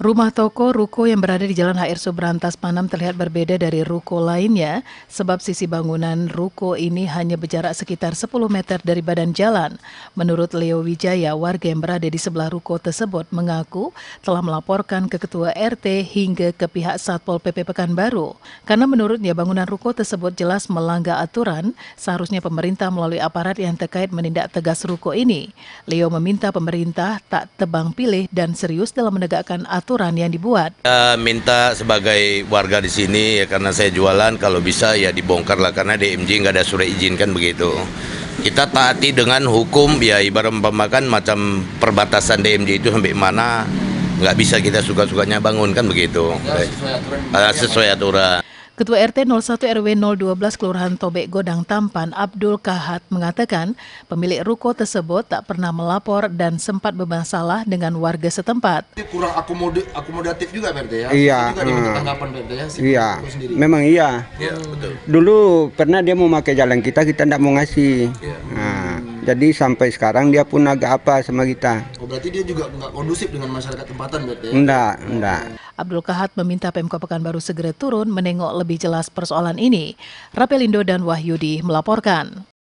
Rumah toko ruko yang berada di Jalan HR Subrantas Panam terlihat berbeda dari ruko lainnya sebab sisi bangunan ruko ini hanya berjarak sekitar 10 meter dari badan jalan. Menurut Leo Wijaya, warga yang berada di sebelah ruko tersebut mengaku telah melaporkan ke ketua RT hingga ke pihak Satpol PP Pekanbaru. Karena menurutnya bangunan ruko tersebut jelas melanggar aturan, seharusnya pemerintah melalui aparat yang terkait menindak tegas ruko ini. Leo meminta pemerintah tak tebang pilih dan serius dalam menegakkan aturan aturan yang dibuat. Ya, minta sebagai warga di sini ya karena saya jualan kalau bisa ya dibongkar lah karena DMJ nggak ada surat izin kan begitu. Kita taati dengan hukum ya ibarat pembakan macam perbatasan DMJ itu sampai mana nggak bisa kita suka-sukanya bangun kan begitu. Ya, sesuai aturan. Ya, sesuai aturan. Ketua RT 01 RW 012 Kelurahan Tobek Godang Tampan Abdul Kahat mengatakan pemilik ruko tersebut tak pernah melapor dan sempat bermasalah dengan warga setempat. Kurang akomodi akomodatif juga RT ya? Iya. juga hmm. tanggapan RT ya? Si iya. Memang iya. Iya betul. Dulu pernah dia mau pakai jalan kita, kita tidak mau ngasih. Iya. Jadi sampai sekarang dia pun agak apa sama kita. Oh, berarti dia juga nggak kondusif dengan masyarakat tempatan berarti ya? Enggak, enggak. Abdul Kahat meminta Pemkot Pekanbaru segera turun menengok lebih jelas persoalan ini. Rapelindo dan Wahyudi melaporkan.